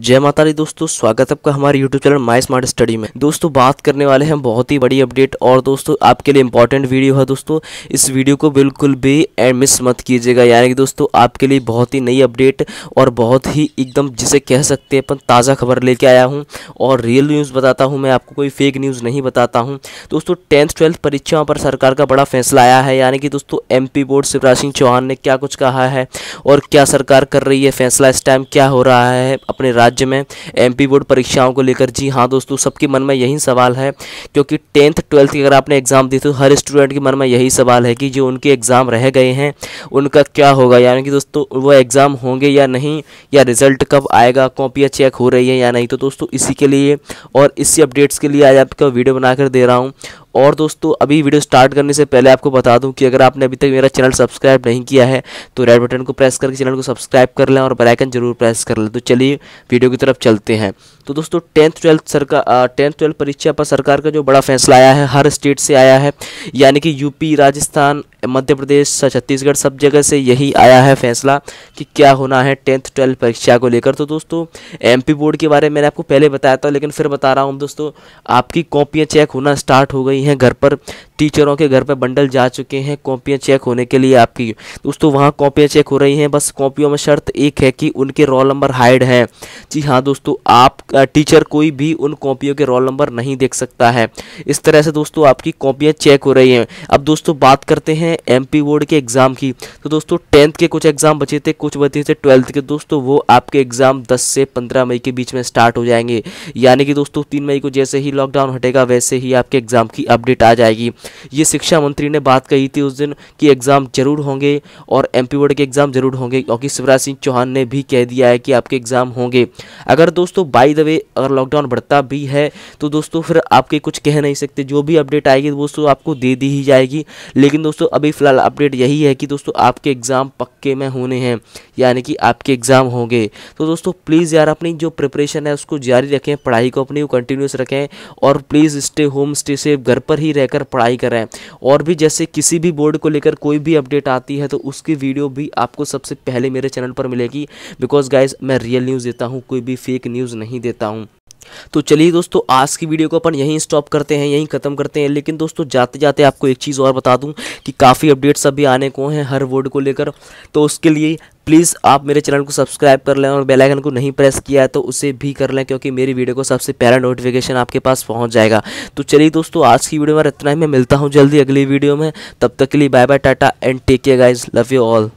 जय माता दी दोस्तों स्वागत है आपका हमारे YouTube channel my smart study में दोस्तों बात करने वाले हैं बहुत ही बड़ी अपडेट और दोस्तों आपके लिए इंपॉर्टेंट वीडियो है दोस्तों इस वीडियो को बिल्कुल भी एंड मिस मत कीजिएगा यानी कि दोस्तों आपके लिए बहुत ही नई अपडेट और बहुत ही एकदम जिसे कह सकते हैं अपन ताज़ा खबर लेके आया हूँ और रियल न्यूज़ बताता हूँ मैं आपको कोई फेक न्यूज़ नहीं बताता हूँ दोस्तों टेंथ ट्वेल्थ परीक्षाओं पर सरकार का बड़ा फैसला आया है यानी कि दोस्तों एम बोर्ड शिवराज सिंह चौहान ने क्या कुछ कहा है और क्या सरकार कर रही है फैसला इस टाइम क्या हो रहा है अपने राज्य में एमपी बोर्ड परीक्षाओं को लेकर जी हाँ दोस्तों सबके मन में यही सवाल है क्योंकि टेंथ ट्वेल्थ की अगर आपने एग्ज़ाम दी तो हर स्टूडेंट के मन में यही सवाल है कि जो उनके एग्ज़ाम रह गए हैं उनका क्या होगा यानी कि दोस्तों वो एग्ज़ाम होंगे या नहीं या रिज़ल्ट कब आएगा कॉपियाँ चेक हो रही है या नहीं तो दोस्तों इसी के लिए और इसी अपडेट्स के लिए आज आपका वीडियो बनाकर दे रहा हूँ और दोस्तों अभी वीडियो स्टार्ट करने से पहले आपको बता दूं कि अगर आपने अभी तक मेरा चैनल सब्सक्राइब नहीं किया है तो रेड बटन को प्रेस करके चैनल को सब्सक्राइब कर लें और बेलाइकन जरूर प्रेस कर लें तो चलिए वीडियो की तरफ चलते हैं तो दोस्तों टेंथ ट्वेल्थ सरकार टेंथ ट्वेल्थ परीक्षा पर सरकार का जो बड़ा फैसला आया है हर स्टेट से आया है यानी कि यूपी राजस्थान मध्य प्रदेश छत्तीसगढ़ सब जगह से यही आया है फैसला कि क्या होना है टेंथ ट्वेल्थ परीक्षा को लेकर तो दोस्तों एमपी बोर्ड के बारे में मैंने आपको पहले बताया था लेकिन फिर बता रहा हूँ दोस्तों आपकी कॉपियाँ चेक होना स्टार्ट हो गई हैं घर पर टीचरों के घर पर बंडल जा चुके हैं कॉपियाँ चेक होने के लिए आपकी दोस्तों वहाँ कॉपियाँ चेक हो रही हैं बस कॉपियों में शर्त एक है कि उनके रोल नंबर हाइड हैं जी हाँ दोस्तों आप टीचर कोई भी उन कॉपियों के रोल नंबर नहीं देख सकता है इस तरह से दोस्तों आपकी कॉपियाँ चेक हो रही हैं अब दोस्तों बात करते हैं एम बोर्ड के एग्ज़ाम की तो दोस्तों टेंथ के कुछ एग्ज़ाम बचे थे कुछ बचे थे ट्वेल्थ के दोस्तों वो आपके एग्ज़ाम दस से पंद्रह मई के बीच में स्टार्ट हो जाएंगे यानी कि दोस्तों तीन मई को जैसे ही लॉकडाउन हटेगा वैसे ही आपके एग्ज़ाम की अपडेट आ जाएगी ये शिक्षा मंत्री ने बात कही थी उस दिन कि एग्ज़ाम जरूर होंगे और एम वर्ड के एग्ज़ाम जरूर होंगे क्योंकि शिवराज सिंह चौहान ने भी कह दिया है कि आपके एग्ज़ाम होंगे अगर दोस्तों बाई द वे अगर लॉकडाउन बढ़ता भी है तो दोस्तों फिर आपके कुछ कह नहीं सकते जो भी अपडेट आएगी दोस्तों आपको दे दी ही जाएगी लेकिन दोस्तों अभी फ़िलहाल अपडेट यही है कि दोस्तों आपके एग्ज़ाम पक्के में होने हैं यानी कि आपके एग्ज़ाम होंगे तो दोस्तों प्लीज़ यार अपनी जो प्रिपरेशन है उसको जारी रखें पढ़ाई को अपनी कंटिन्यूस रखें और please stay home stay safe घर पर ही रहकर पढ़ाई करें और भी जैसे किसी भी बोर्ड को लेकर कोई भी अपडेट आती है तो उसकी वीडियो भी आपको सबसे पहले मेरे चैनल पर मिलेगी बिकॉज गाइज मैं रियल न्यूज़ देता हूँ कोई भी फेक न्यूज़ नहीं देता हूँ तो चलिए दोस्तों आज की वीडियो को अपन यहीं स्टॉप करते हैं यहीं ख़त्म करते हैं लेकिन दोस्तों जाते जाते आपको एक चीज़ और बता दूं कि काफ़ी अपडेट्स अभी आने को हैं हर वर्ड को लेकर तो उसके लिए प्लीज़ आप मेरे चैनल को सब्सक्राइब कर लें और बेल आइकन को नहीं प्रेस किया है तो उसे भी कर लें क्योंकि मेरी वीडियो को सबसे पहला नोटिफिकेशन आपके पास पहुंच जाएगा तो चलिए दोस्तों आज की वीडियो में इतना ही मैं मिलता हूँ जल्दी अगली वीडियो में तब तक के लिए bye bye tata and take care guys love you all